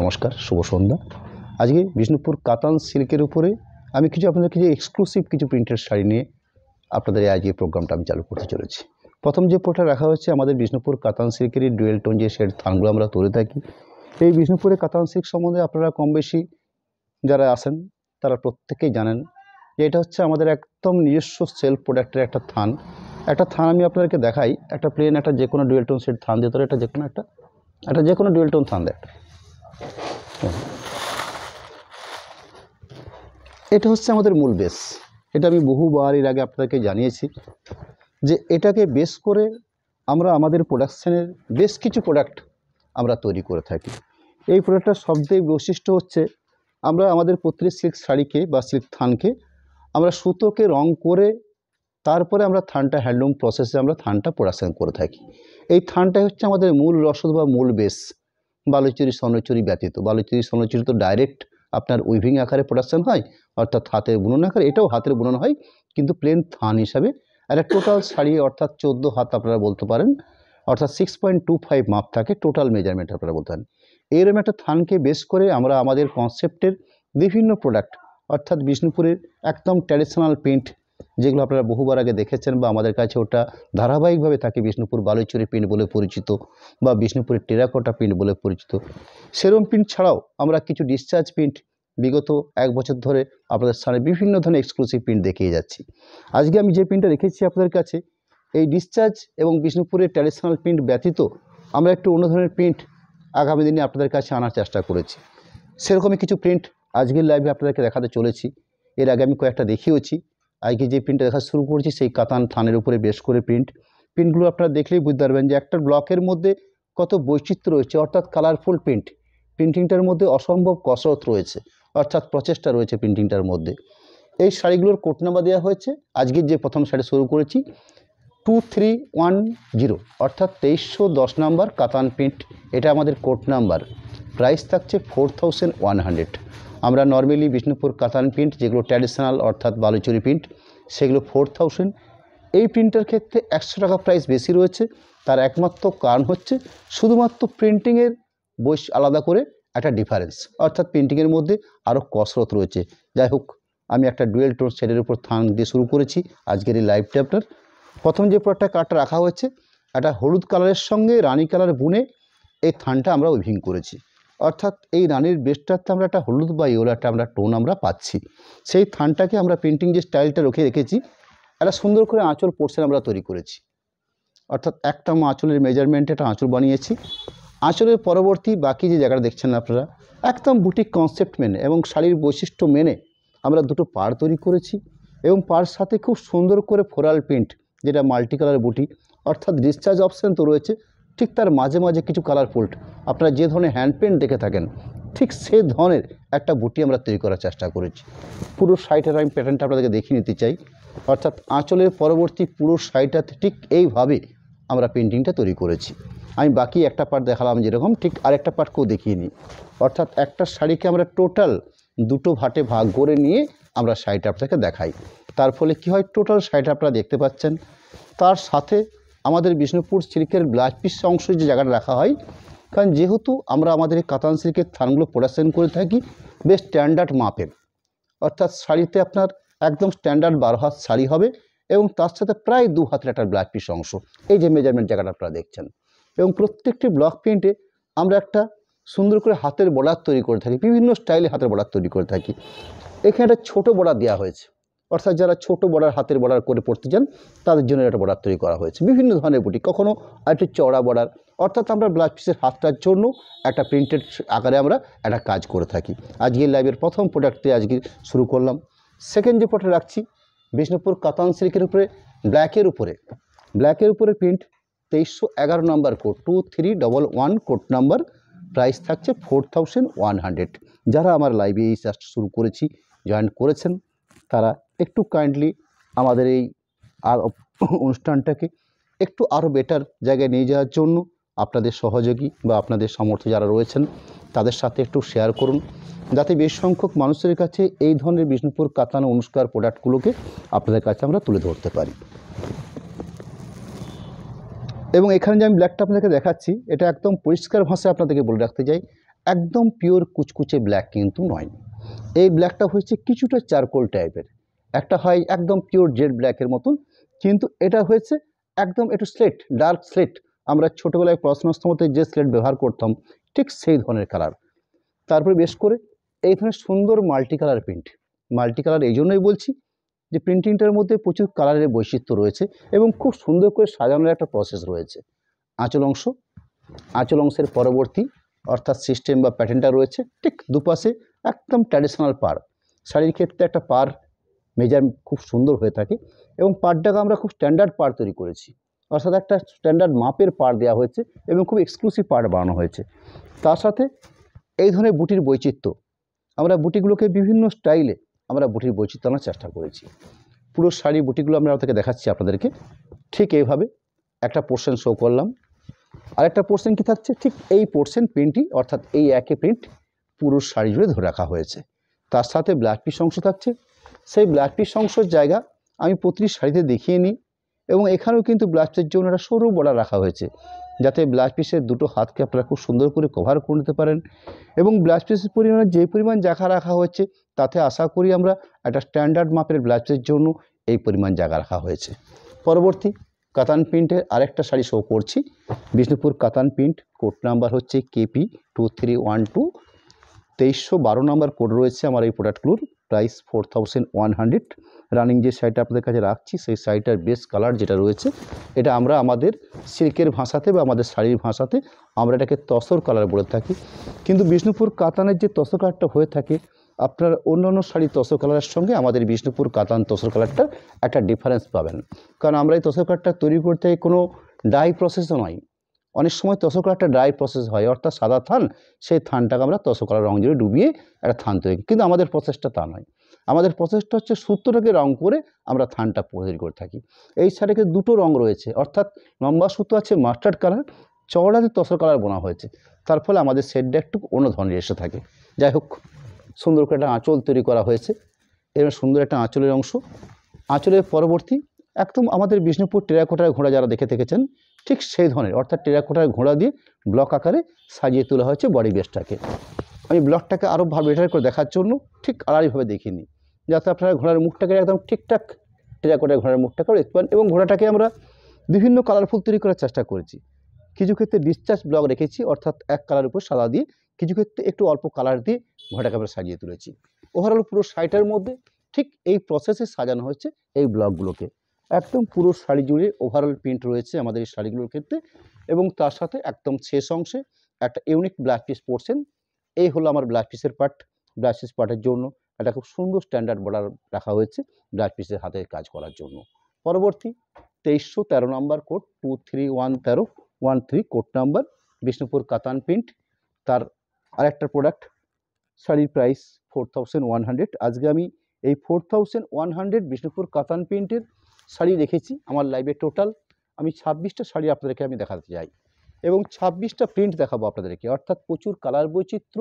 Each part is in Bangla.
নমস্কার শুভ সন্ধ্যা আজকে বিষ্ণুপুর কাতান সিল্কের উপরে আমি কিছু আপনাদের কিছু এক্সক্লুসিভ কিছু প্রিন্টের শাড়ি নিয়ে আপনাদের আজকে প্রোগ্রামটা আমি চালু করতে চলেছি প্রথম যে পোটা রাখা হচ্ছে আমাদের বিষ্ণুপুর কাতান সিল্কেরই ডুয়েল টোন যে শেড থানগুলো আমরা তৈরি থাকি এই বিষ্ণুপুরে কাতান সিল্ক সম্বন্ধে আপনারা কম বেশি যারা আসেন তারা প্রত্যেকেই জানেন যে এটা হচ্ছে আমাদের একদম নিজস্ব সেলফ প্রোডাক্টের একটা থান একটা থান আমি আপনাদেরকে দেখাই একটা প্লেন একটা যে কোনো ডুয়েল টোন সেট থান দিয়ে তো একটা যে কোনো একটা একটা যে কোনো ডুয়েল টোন থান দেয় এটা হচ্ছে আমাদের মূল বেস এটা আমি বহুবার এর আগে আপনাকে জানিয়েছি যে এটাকে বেস করে আমরা আমাদের প্রোডাকশানের বেশ কিছু প্রোডাক্ট আমরা তৈরি করে থাকি এই প্রোডাক্টটার সবথেকে বৈশিষ্ট্য হচ্ছে আমরা আমাদের প্রত্যেক সিল্ক শাড়িকে বা সিল্ক থানকে আমরা সুতোকে রং করে তারপরে আমরা থানটা হ্যান্ডলুম প্রসেসে আমরা থানটা প্রোডাকশান করে থাকি এই থানটাই হচ্ছে আমাদের মূল রসদ বা মূল বেশ বালুচুরি স্বর্ণচুরি ব্যতীত বালুচুরি স্বর্ণচুরি তো ডাইরেক্ট আপনার উইভিং আকারে প্রোডাকশান হয় অর্থাৎ হাতের বুনন আকারে এটাও হাতের বুনন হয় কিন্তু প্লেন থান হিসাবে আর টোটাল শাড়ি অর্থাৎ চোদ্দো হাত আপনারা বলতে পারেন অর্থাৎ সিক্স পয়েন্ট টু ফাইভ মাপ থাকে টোটাল মেজারমেন্ট আপনারা বলতে পারেন এইরকম একটা থানকে বেস করে আমরা আমাদের কনসেপ্টের বিভিন্ন প্রোডাক্ট অর্থাৎ বিষ্ণুপুরের একদম ট্র্যাডিশনাল পেন্ট যেগুলো আপনারা বহুবার আগে দেখেছেন বা আমাদের কাছে ওটা ধারাবাহিকভাবে থাকে বিষ্ণুপুর বালুচুরি পিণ্ড বলে পরিচিত বা বিষ্ণুপুরের টেরাকোটা পিণ্ড বলে পরিচিত সেরম পিণ্ড ছাড়াও আমরা কিছু ডিসচার্জ পিন্ট বিগত এক বছর ধরে আপনাদের স্থানে বিভিন্ন ধরনের এক্সক্লুসিভ পিন্ট দেখিয়ে যাচ্ছি আজকে আমি যে পিনটা রেখেছি আপনাদের কাছে এই ডিসচার্জ এবং বিষ্ণুপুরের ট্র্যাডিশনাল পিন্ট ব্যতীত আমরা একটু অন্য ধরনের প্রিন্ট আগামী দিনে আপনাদের কাছে আনার চেষ্টা করেছি সেরকমই কিছু প্রিন্ট আজকের লাইভে আপনাদেরকে দেখাতে চলেছি এর আগে আমি কয়েকটা দেখিয়েছি আজকে যে প্রিন্টটা দেখা শুরু করছি সেই কাতান থানের উপরে বেশ করে প্রিন্ট প্রিন্টগুলো আপনারা দেখলেই বুঝতে পারবেন যে একটা ব্লকের মধ্যে কত বৈচিত্র্য রয়েছে অর্থাৎ কালারফুল প্রিন্ট প্রিন্টিংটার মধ্যে অসম্ভব কসরত রয়েছে অর্থাৎ প্রচেষ্টা রয়েছে প্রিন্টিংটার মধ্যে এই শাড়িগুলোর কোট নাম্বার দেওয়া হয়েছে আজকের যে প্রথম শাড়ি শুরু করেছি টু থ্রি ওয়ান জিরো অর্থাৎ তেইশশো দশ নাম্বার কাতান প্রিন্ট এটা আমাদের কোট নাম্বার প্রাইস থাকছে ফোর থাউজেন্ড ওয়ান হান্ড্রেড আমরা নর্মালি বিষ্ণুপুর কাতান প্রিন্ট যেগুলো ট্র্যাডিশনাল অর্থাৎ বালুচুরি প্রিন্ট সেগুলো ফোর থাউজেন্ড এই প্রিন্টের ক্ষেত্রে একশো টাকা প্রাইস বেশি রয়েছে তার একমাত্র কারণ হচ্ছে শুধুমাত্র প্রিন্টিংয়ের বৈশ আলাদা করে একটা ডিফারেন্স অর্থাৎ প্রিন্টিংয়ের মধ্যে আরও কসরত রয়েছে যাই হোক আমি একটা ডুয়েল টোন শেডের উপর থান দিয়ে শুরু করেছি আজকের এই লাইভ আপনার প্রথম যে প্রোডাক্টটা কার্ডটা রাখা হয়েছে একটা হলুদ কালারের সঙ্গে রানি কালার বুনে এই থানটা আমরা উইভিং করেছি অর্থাৎ এই রানীর বেস্টটাতে আমরা একটা হলুদ বা ইয়োলা একটা আমরা টোন আমরা পাচ্ছি সেই থানটাকে আমরা পেন্টিং যে স্টাইলটা রেখে রেখেছি একটা সুন্দর করে আঁচল পোর্শন আমরা তৈরি করেছি অর্থাৎ একটা আঁচলের মেজারমেন্টে একটা আঁচল বানিয়েছি আঁচলের পরবর্তী বাকি যে জায়গাটা দেখছেন আপনারা একদম বুটিক কনসেপ্ট মেনে এবং শাড়ির বৈশিষ্ট্য মেনে আমরা দুটো পার তৈরি করেছি এবং পার সাথে খুব সুন্দর করে ফোরাল প্রিন্ট যেটা মাল্টি কালার বুটি অর্থাৎ ডিসচার্জ অপশান তো রয়েছে ঠিক তার মাঝে মাঝে কিছু কালারফুল আপনারা যে ধরনের হ্যান্ড পেন্ট দেখে থাকেন ঠিক সে ধরনের একটা বুটি আমরা তৈরি করার চেষ্টা করেছি পুরো সাইটের আমি প্যাটার্নটা আপনাদেরকে দেখিয়ে নিতে চাই অর্থাৎ আঁচলের পরবর্তী পুরো সাইটাতে ঠিক এইভাবে আমরা পেন্টিংটা তৈরি করেছি আমি বাকি একটা পার্ট দেখালাম যেরকম ঠিক আরেকটা পার্টকেও দেখিয়ে নিই অর্থাৎ একটা শাড়িকে আমরা টোটাল দুটো ভাটে ভাগ করে নিয়ে আমরা শাড়িটা আপনাকে দেখাই তার ফলে কি হয় টোটাল শাড়িটা আপনারা দেখতে পাচ্ছেন তার সাথে আমাদের বিষ্ণুপুর সিল্কের ব্লাড পিস অংশ যে জায়গাটা রাখা হয় কারণ যেহেতু আমরা আমাদের এই কাতান সিল্কের থানগুলো প্রোডাকশন করে থাকি বেশ স্ট্যান্ডার্ড মাপের অর্থাৎ শাড়িতে আপনার একদম স্ট্যান্ডার্ড বারো হাত শাড়ি হবে এবং তার সাথে প্রায় দু হাতের একটা ব্লাক পিস অংশ এই যে মেজারমেন্ট জায়গাটা আপনারা দেখছেন এবং প্রত্যেকটি ব্লক প্রিন্টে আমরা একটা সুন্দর করে হাতের বর্ডার তৈরি করে থাকি বিভিন্ন স্টাইলে হাতের বর্ডার তৈরি করে থাকি এখানে একটা ছোটো বর্ডার দেওয়া হয়েছে অর্থাৎ যারা ছোট বর্ডার হাতের বর্ডার করে পড়তে চান তাদের জন্য একটা বর্ডার তৈরি করা হয়েছে বিভিন্ন ধরনের বুটি কখনও একটা চড়া বর্ডার অর্থাৎ আমরা ব্লাউজ পিসের হাতটার জন্য একটা প্রিন্টেড আকারে আমরা একটা কাজ করে থাকি আজকের লাইভের প্রথম প্রোডাক্টটি আজকে শুরু করলাম সেকেন্ড যে প্রোডাক্ট রাখছি বিষ্ণুপুর কাতান সিল্কের উপরে ব্ল্যাকের উপরে ব্ল্যাকের উপরে প্রিন্ট তেইশশো এগারো নম্বর code two three double one code number price থাকছে ফোর থাউজেন্ড ওয়ান হান্ড্রেড যারা আমার লাইভে এই চাষটা শুরু করেছি জয়েন করেছেন তারা একটু কাইন্ডলি আমাদের এই আর অনুষ্ঠানটাকে একটু আরও বেটার জায়গায় নিয়ে যাওয়ার জন্য আপনাদের সহযোগী বা আপনাদের সমর্থ যারা রয়েছেন তাদের সাথে একটু শেয়ার করুন যাতে বেশ সংখ্যক মানুষের কাছে এই ধরনের বিষ্ণুপুর কাতানো অনুষ্কার প্রোডাক্টগুলোকে আপনাদের কাছে আমরা তুলে ধরতে পারি এবং এখানে যে আমি ব্ল্যাকটা আপনাদেরকে দেখাচ্ছি এটা একদম পরিষ্কার ভাষায় আপনাদেরকে বলে রাখতে চাই একদম পিওর কুচকুচে ব্ল্যাক কিন্তু নয় এই ব্ল্যাকটা হয়েছে কিছুটা চারকোল টাইপের একটা হয় একদম পিওর জেড ব্ল্যাকের মতন কিন্তু এটা হয়েছে একদম একটু স্লেট ডার্ক স্লেট আমরা ছোটোবেলায় মতে যে স্লেট ব্যবহার করতাম ঠিক সেই ধরনের কালার তারপরে বেশ করে এই ধরনের সুন্দর multi colour print multi colour এই জন্যই বলছি যে প্রিন্টিংটার মধ্যে প্রচুর কালারের বৈচিত্র্য রয়েছে এবং খুব সুন্দর করে সাজানোর একটা প্রসেস রয়েছে আঁচল অংশ আঁচল অংশের পরবর্তী অর্থাৎ সিস্টেম বা প্যাটার্নটা রয়েছে ঠিক দুপাশে একদম ট্র্যাডিশনাল পার শাড়ির ক্ষেত্রে একটা পার মেজার খুব সুন্দর হয়ে থাকে এবং পাড়টাকে আমরা খুব স্ট্যান্ডার্ড পাড় তৈরি করেছি অর্থাৎ একটা স্ট্যান্ডার্ড মাপের পাড় দেওয়া হয়েছে এবং খুব এক্সক্লুসিভ পাড় বানানো হয়েছে তার সাথে এই ধরনের বুটির বৈচিত্র্য আমরা বুটিগুলোকে বিভিন্ন স্টাইলে আমরা বুটির বৈচিত্র্য আনার চেষ্টা করেছি পুরো শাড়ি বুটিগুলো আমরা আপনাদেরকে দেখাচ্ছি আপনাদেরকে ঠিক এইভাবে একটা পোর্শন শো করলাম আর একটা পোর্শন কি থাকছে ঠিক এই পোর্শন প্রিন্টই অর্থাৎ এই একই প্রিন্ট পুরো শাড়ি জুড়ে ধরে রাখা হয়েছে তার সাথে ব্ল্যাক পিস অংশ থাকছে সেই ব্লাডটির সংসর জায়গা আমি প্রতিটি শাড়িতে দেখিয়ে নিই এবং এখানেও কিন্তু ব্লাড জন্য একটা সরু বলা রাখা হয়েছে যাতে ব্লাড পিসের দুটো হাতকে আপনারা খুব সুন্দর করে কভার করে নিতে পারেন এবং ব্লাড পিসের পরিমাণে যে পরিমাণ জায়গা রাখা হয়েছে তাতে আশা করি আমরা একটা স্ট্যান্ডার্ড মাপের ব্লাড পিসের জন্য এই পরিমাণ জায়গা রাখা হয়েছে পরবর্তী কাতান প্রিন্টের আরেকটা শাড়ি শো করছি বিষ্ণুপুর কাতান প্রিন্ট কোড নাম্বার হচ্ছে KP two three one two তেইশশো বারো নম্বর কোড রয়েছে আমার এই প্রোডাক্টগুলোর price four thousand one hundred running যে শাড়িটা আপনাদের কাছে রাখছি সেই শাড়িটার বেস্ট কালার যেটা রয়েছে এটা আমরা আমাদের সিল্কের ভাষাতে বা আমাদের শাড়ির ভাষাতে আমরা এটাকে তসর কালার বলে থাকি কিন্তু বিষ্ণুপুর কাতানের যে তসর কালারটা হয়ে থাকে আপনার অন্য অন্য শাড়ি তসর কালারের সঙ্গে আমাদের বিষ্ণুপুর কাতান তসর কালারটার একটা ডিফারেন্স পাবেন কারণ আমরা এই তসর কালারটা তৈরি করতে কোনো ডাই প্রসেসও নয় অনেক সময় তসকরা একটা ড্রাই প্রসেস হয় অর্থাৎ সাদা থান সেই থানটাকে আমরা তসকরা রঙ জুড়ে ডুবিয়ে একটা থান তৈরি কিন্তু আমাদের প্রসেসটা তা নয় আমাদের প্রসেসটা হচ্ছে সূত্রটাকে রং করে আমরা থানটা তৈরি করে থাকি এই কিন্তু দুটো রং রয়েছে অর্থাৎ লম্বা সুতো আছে মাস্টার্ড কালার চওড়াতে তসর কালার বোনা হয়েছে তার ফলে আমাদের সেটটা একটু অন্য ধরনের এসে থাকে যাই হোক সুন্দর করে একটা আঁচল তৈরি করা হয়েছে এবং সুন্দর একটা আঁচলের অংশ আঁচলের পরবর্তী একদম আমাদের বিষ্ণুপুর টেরাকোটার ঘোড়া যারা দেখে থেকেছেন ঠিক সেই ধরনের অর্থাৎ টেরাকোটার ঘোড়া দিয়ে ব্লক আকারে সাজিয়ে তোলা হয়েছে বডি বেসটাকে আমি ব্লকটাকে আরও বেটার করে দেখার জন্য ঠিক আড়াইভাবে দেখিনি যাতে আপনারা ঘোড়ার মুখটাকে একদম ঠিকঠাক টেরাকোটার ঘোড়ার মুখটাকে দেখতে পান এবং ঘোড়াটাকে আমরা বিভিন্ন কালারফুল তৈরি করার চেষ্টা করেছি কিছু ক্ষেত্রে ডিসচার্জ ব্লক রেখেছি অর্থাৎ এক কালার উপর সাদা দিয়ে কিছু ক্ষেত্রে একটু অল্প কালার দিয়ে ঘোড়াটাকে আমরা সাজিয়ে তুলেছি ওভারঅল পুরো সাইটের মধ্যে ঠিক এই প্রসেসে সাজানো হচ্ছে এই ব্লকগুলোকে একদম পুরো শাড়ি জুড়ে ওভারঅল প্রিন্ট রয়েছে আমাদের এই শাড়িগুলোর ক্ষেত্রে এবং তার সাথে একদম শেষ অংশে একটা ইউনিক ব্ল্যাক পিস পরছেন এই হলো আমার ব্ল্যাক পিসের পার্ট ব্ল্যাক পিস পার্টের জন্য একটা খুব সুন্দর স্ট্যান্ডার্ড বর্ডার রাখা হয়েছে ব্ল্যাক পিসের হাতে কাজ করার জন্য পরবর্তী তেইশশো তেরো নম্বর কোড টু থ্রি ওয়ান তেরো one three code number Bishnupur কাতান প্রিন্ট তার আরেকটা প্রোডাক্ট শাড়ির প্রাইস ফোর ওয়ান হান্ড্রেড আজকে আমি এই four thousand one hundred Bishnupur কাতান প্রিন্টের শাড়ি রেখেছি আমার লাইভে টোটাল আমি ছাব্বিশটা শাড়ি আপনাদেরকে আমি দেখাতে চাই এবং ছাব্বিশটা প্রিন্ট দেখাবো আপনাদেরকে অর্থাৎ প্রচুর কালার বৈচিত্র্য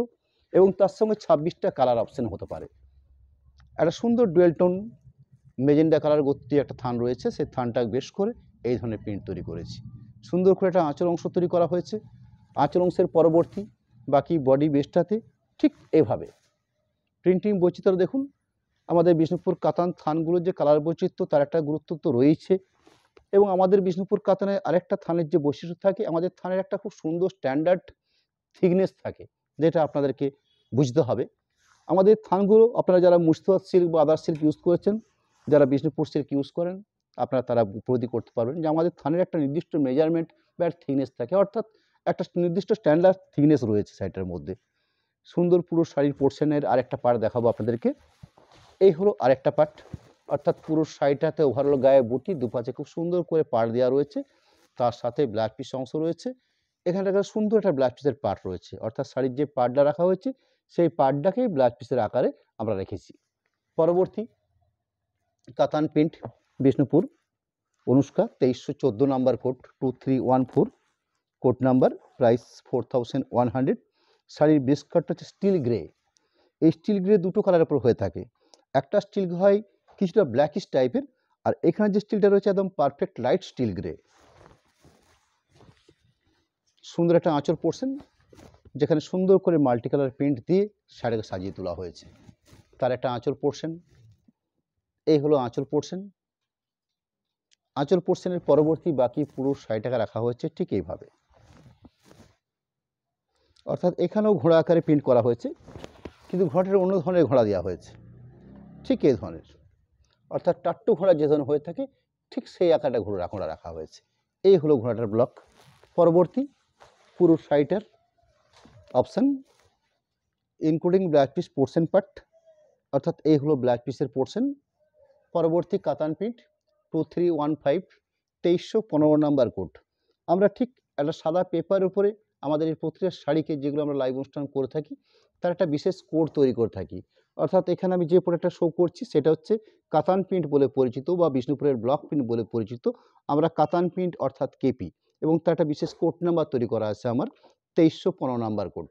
এবং তার সঙ্গে ছাব্বিশটা কালার অপশান হতে পারে একটা সুন্দর ডুয়েলটন মেজেন্ডা কালার গতি একটা থান রয়েছে সেই থানটা বেশ করে এই ধরনের প্রিন্ট তৈরি করেছি সুন্দর করে একটা আঁচল অংশ তৈরি করা হয়েছে আঁচল অংশের পরবর্তী বাকি বডি বেসটাতে ঠিক এভাবে প্রিন্টিং বৈচিত্র্য দেখুন আমাদের বিষ্ণুপুর কাতান থানগুলোর যে কালার বৈচিত্র্য তার একটা গুরুত্ব তো রয়েছে এবং আমাদের বিষ্ণুপুর কাতানের আরেকটা থানের যে বৈশিষ্ট্য থাকে আমাদের থানের একটা খুব সুন্দর স্ট্যান্ডার্ড থিকনেস থাকে যেটা আপনাদেরকে বুঝতে হবে আমাদের থানগুলো আপনারা যারা মুস্তফাদ সিল্ক বা আদার সিল্ক ইউজ করেছেন যারা বিষ্ণুপুর সিল্ক ইউজ করেন আপনারা তারা উপলব্ধি করতে পারবেন যে আমাদের থানের একটা নির্দিষ্ট মেজারমেন্ট বা একটা থিকনেস থাকে অর্থাৎ একটা নির্দিষ্ট স্ট্যান্ডার্ড থিকনেস রয়েছে শাড়িটার মধ্যে সুন্দর পুরো শাড়ির পোর্শনের আর একটা দেখাবো আপনাদেরকে এই হলো আরেকটা পার্ট অর্থাৎ পুরো শাড়িটাতে ওভারঅল গায়ে বুটি দুপাশে খুব সুন্দর করে পার দেওয়া রয়েছে তার সাথে ব্ল্যাক পিস অংশ রয়েছে এখানে একটা সুন্দর একটা ব্ল্যাক পিসের পার্ট রয়েছে অর্থাৎ শাড়ির যে পার্টটা রাখা হয়েছে সেই পার্টটাকেই ব্ল্যাক পিসের আকারে আমরা রেখেছি পরবর্তী কাতান প্রিন্ট বিষ্ণুপুর অনুষ্কা তেইশশো চোদ্দো number code two three one four code number price four thousand one hundred শাড়ির বেশ কাটটা হচ্ছে স্টিল গ্রে এই স্টিল গ্রে দুটো কালারের উপর হয়ে থাকে একটা স্টিল হয় কিছুটা ব্ল্যাকিশ টাইপের আর এখানে যে স্টিলটা রয়েছে একদম পারফেক্ট লাইট স্টিল গ্রে সুন্দর একটা আঁচর পড়ছেন যেখানে সুন্দর করে মাল্টি কালার পেন্ট দিয়ে শাড়িকে সাজিয়ে তোলা হয়েছে তার একটা আঁচল পড়ছেন এই হলো আঁচল পড়ছেন আঁচল পড়ছেনের পরবর্তী বাকি পুরো শাড়িটাকে রাখা হয়েছে ঠিক এইভাবে অর্থাৎ এখানেও ঘোড়া আকারে প্রিন্ট করা হয়েছে কিন্তু ঘোড়াটার অন্য ধরনের ঘোড়া দেওয়া হয়েছে ঠিক এই ধরনের অর্থাৎ টাট্টু ঘোড়া যে ধরনের হয়ে থাকে ঠিক সেই আঁকাটা ঘোড়া ঘোড়া রাখা হয়েছে এই হলো ঘোড়াটার ব্লক পরবর্তী পুরো সাইটের option including black piece portion part অর্থাৎ এই হলো ব্ল্যাক পিসের পোর্শন পরবর্তী কাতান পিঠ টু থ্রি ওয়ান ফাইভ তেইশশো পনেরো নাম্বার কোড আমরা ঠিক একটা সাদা পেপার উপরে আমাদের এই প্রতিটা শাড়িকে যেগুলো আমরা লাইভ অনুষ্ঠান করে থাকি তার একটা বিশেষ কোড তৈরি করে থাকি অর্থাৎ এখানে আমি যে প্রোডাক্টটা শো করছি সেটা হচ্ছে কাতান প্রিন্ট বলে পরিচিত বা বিষ্ণুপুরের ব্লক প্রিন্ট বলে পরিচিত আমরা কাতান প্রিন্ট অর্থাৎ কেপি এবং তার একটা বিশেষ কোড নাম্বার তৈরি করা আছে আমার তেইশশো পনেরো নাম্বার কোড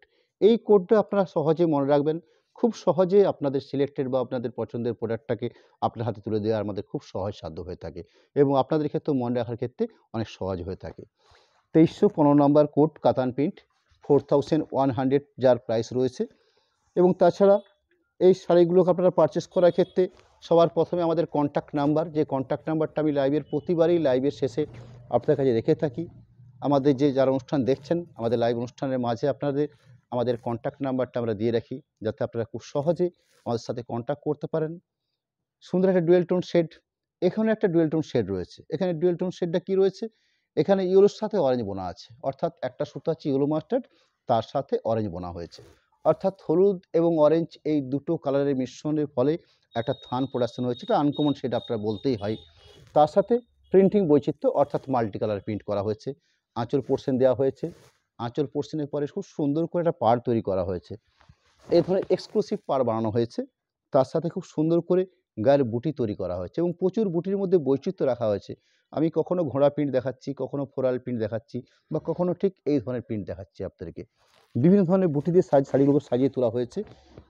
এই কোডটা আপনারা সহজে মনে রাখবেন খুব সহজে আপনাদের সিলেক্টেড বা আপনাদের পছন্দের প্রোডাক্টটাকে আপনার হাতে তুলে দেওয়া আমাদের খুব সহজ সাধ্য হয়ে থাকে এবং আপনাদের ক্ষেত্রে মনে রাখার ক্ষেত্রে অনেক সহজ হয়ে থাকে তেইশশো পনেরো নম্বর কোড কাতান print four thousand one hundred যার প্রাইস রয়েছে এবং তাছাড়া এই শাড়িগুলোকে আপনারা পারচেস করার ক্ষেত্রে সবার প্রথমে আমাদের কন্ট্যাক্ট নাম্বার যে কন্ট্যাক্ট নাম্বারটা আমি লাইভের প্রতিবারই লাইভের শেষে আপনার কাছে রেখে থাকি আমাদের যে যারা অনুষ্ঠান দেখছেন আমাদের লাইভ অনুষ্ঠানের মাঝে আপনাদের আমাদের কন্ট্যাক্ট নাম্বারটা আমরা দিয়ে রাখি যাতে আপনারা খুব সহজে আমাদের সাথে কন্ট্যাক্ট করতে পারেন সুন্দর একটা ডুয়েল টোন শেড এখানে একটা ডুয়েল টোন শেড রয়েছে এখানে ডুয়েল টোন শেডটা কি রয়েছে এখানে ইয়েলোর সাথে অরেঞ্জ বোনা আছে অর্থাৎ একটা সুতা আছে ইয়েলো মাস্টার্ড তার সাথে অরেঞ্জ বোনা হয়েছে অর্থাৎ হলুদ এবং অরেঞ্জ এই দুটো কালারের মিশ্রণের ফলে একটা থান প্রোডাকশন হয়েছে এটা আনকমন সেটা আপনার বলতেই হয় তার সাথে প্রিন্টিং বৈচিত্র্য অর্থাৎ মাল্টি কালার প্রিন্ট করা হয়েছে আঁচল পোর্শন দেওয়া হয়েছে আঁচল পোর্শনের পরে খুব সুন্দর করে একটা পাড় তৈরি করা হয়েছে এই ধরনের এক্সক্লুসিভ পাড় বানানো হয়েছে তার সাথে খুব সুন্দর করে গায়ের বুটি তৈরি করা হয়েছে এবং প্রচুর বুটির মধ্যে বৈচিত্র্য রাখা হয়েছে আমি কখনো ঘোড়া প্রিন্ট দেখাচ্ছি কখনো ফোরাল প্রিন্ট দেখাচ্ছি বা কখনো ঠিক এই ধরনের প্রিন্ট দেখাচ্ছি আপনাদেরকে বিভিন্ন ধরনের বুটি দিয়ে সাজ শাড়িগুলো সাজিয়ে তোলা হয়েছে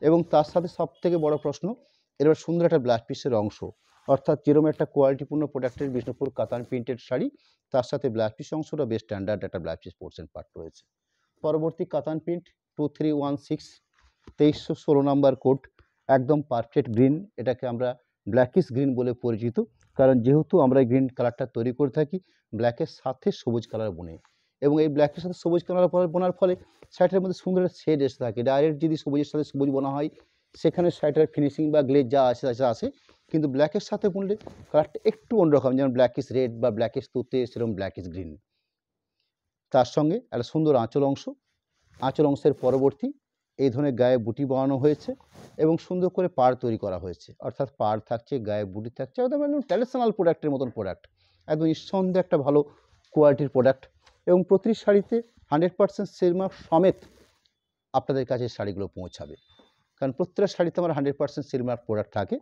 এবং তার সাথে সব থেকে বড় প্রশ্ন এবার সুন্দর একটা ব্লাড পিসের অংশ অর্থাৎ যেরকম একটা কোয়ালিটিপূর্ণ প্রোডাক্টের বিষ্ণুপুর কাতান প্রিন্টেড শাড়ি তার সাথে ব্লাড পিস অংশটা বেশ স্ট্যান্ডার্ড একটা ব্লাড পিস পোর্সেন্ট পার্ট রয়েছে পরবর্তী কাতান print two three one six তেইশশো ষোলো নাম্বার কোড একদম পারফেক্ট গ্রিন এটাকে আমরা ব্ল্যাকিস গ্রিন বলে পরিচিত কারণ যেহেতু আমরা গ্রিন কালারটা তৈরি করে থাকি ব্ল্যাকের সাথে সবুজ কালার বনে এবং এই ব্ল্যাকের সাথে সবুজ কালার বোনার ফলে শার্টের মধ্যে সুন্দর একটা শেড এসে থাকে ডাইরেক্ট যদি সবুজের সাথে সবুজ বোনা হয় সেখানে শার্টের ফিনিশিং বা গ্লেজ যা আসে আসে আসে কিন্তু ব্ল্যাকের সাথে বুনলে কালারটা একটু অন্যরকম যেমন ব্ল্যাক ইস রেড বা ইস তুতে সেরকম ইস গ্রিন তার সঙ্গে একটা সুন্দর আঁচল অংশ আঁচল অংশের পরবর্তী এই ধরনের গায়ে বুটি বানানো হয়েছে এবং সুন্দর করে পাড় তৈরি করা হয়েছে অর্থাৎ পাড় থাকছে গায়ে বুটি থাকছে একদম একদম ট্র্যাডিশনাল প্রোডাক্টের মতন প্রোডাক্ট একদম নিঃসন্দেহে একটা ভালো কোয়ালিটির প্রোডাক্ট এবং প্রতি শাড়িতে হান্ড্রেড পার্সেন্ট সেরমা সমেত আপনাদের কাছে শাড়িগুলো পৌঁছাবে কারণ প্রত্যেকটা শাড়িতে আমার হান্ড্রেড পার্সেন্ট সিলমার্ক প্রোডাক্ট থাকে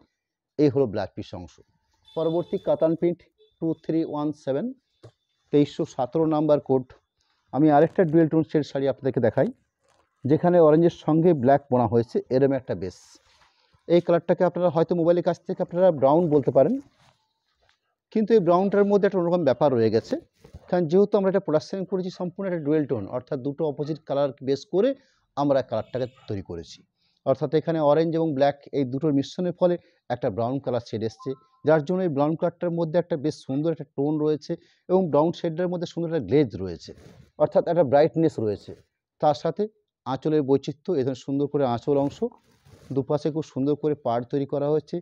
এই হলো ব্ল্যাক পিস অংশ পরবর্তী কাতান print two three one seven তেইশশো সতেরো নাম্বার কোড আমি আরেকটা ডুয়েল টোন শেড শাড়ি আপনাদেরকে দেখাই যেখানে অরেঞ্জের সঙ্গে ব্ল্যাক বোনা হয়েছে এরম একটা বেস এই কালারটাকে আপনারা হয়তো মোবাইলের কাছ থেকে আপনারা ব্রাউন বলতে পারেন কিন্তু এই ব্রাউনটার মধ্যে একটা অন্যরকম ব্যাপার রয়ে গেছে কারণ যেহেতু আমরা এটা প্রোডাকশন করেছি সম্পূর্ণ একটা ডুয়েল টোন অর্থাৎ দুটো অপোজিট কালার বেস করে আমরা কালারটাকে তৈরি করেছি অর্থাৎ এখানে অরেঞ্জ এবং ব্ল্যাক এই দুটোর মিশ্রণের ফলে একটা ব্রাউন কালার শেড এসছে যার জন্য এই ব্রাউন কালারটার মধ্যে একটা বেশ সুন্দর একটা টোন রয়েছে এবং ব্রাউন শেডের মধ্যে সুন্দর একটা গ্লেজ রয়েছে অর্থাৎ একটা ব্রাইটনেস রয়েছে তার সাথে আঁচলের বৈচিত্র্য এ ধরনের সুন্দর করে আঁচল অংশ দুপাশে খুব সুন্দর করে পাট তৈরি করা হয়েছে